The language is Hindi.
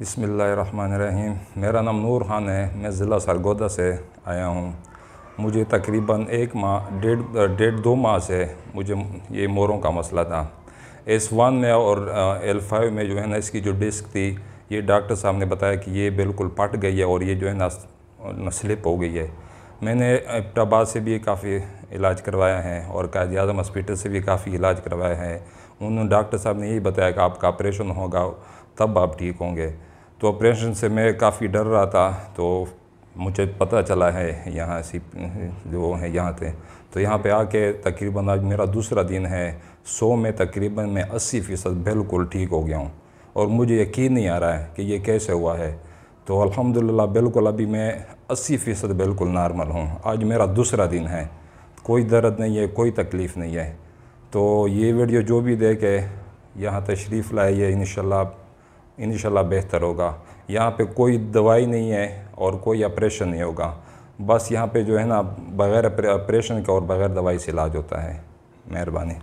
बिसमीम मेरा नाम नूर खान है मैं ज़िला सरगोदा से आया हूँ मुझे तकरीबन एक माह डेढ़ डेढ़ दो माह से मुझे ये मोरों का मसला था एस वन में और एल फाइव में जो है ना इसकी जो डिस्क थी ये डॉक्टर साहब ने बताया कि ये बिल्कुल पट गई है और ये जो है ना स्लिप हो गई है मैंने इब्टाबाद से भी काफ़ी इलाज करवाया है और कायद अजम हॉस्पिटल से भी काफ़ी इलाज करवाया है उन्होंने डॉक्टर साहब ने यही बताया कि आपका ऑपरेशन होगा तब आप ठीक होंगे तो ऑपरेशन से मैं काफ़ी डर रहा था तो मुझे पता चला है यहाँ सी जो है यहाँ थे तो यहाँ पे आके तकरीबन आज मेरा दूसरा दिन है सौ में तकरीबन मैं अस्सी फ़ीसद बिल्कुल ठीक हो गया हूँ और मुझे यकीन नहीं आ रहा है कि ये कैसे हुआ है तो अल्हम्दुलिल्लाह बिल्कुल अभी मैं अस्सी फ़ीसद बिल्कुल नॉर्मल हूँ आज मेरा दूसरा दिन है कोई दर्द नहीं है कोई तकलीफ़ नहीं है तो ये वीडियो जो भी देखे यहाँ तशरीफ़ लाइए इन इन बेहतर होगा यहाँ पे कोई दवाई नहीं है और कोई ऑपरेशन नहीं होगा बस यहाँ पे जो है ना बग़ैर ऑपरेशन के और बग़ैर दवाई से इलाज होता है मेहरबानी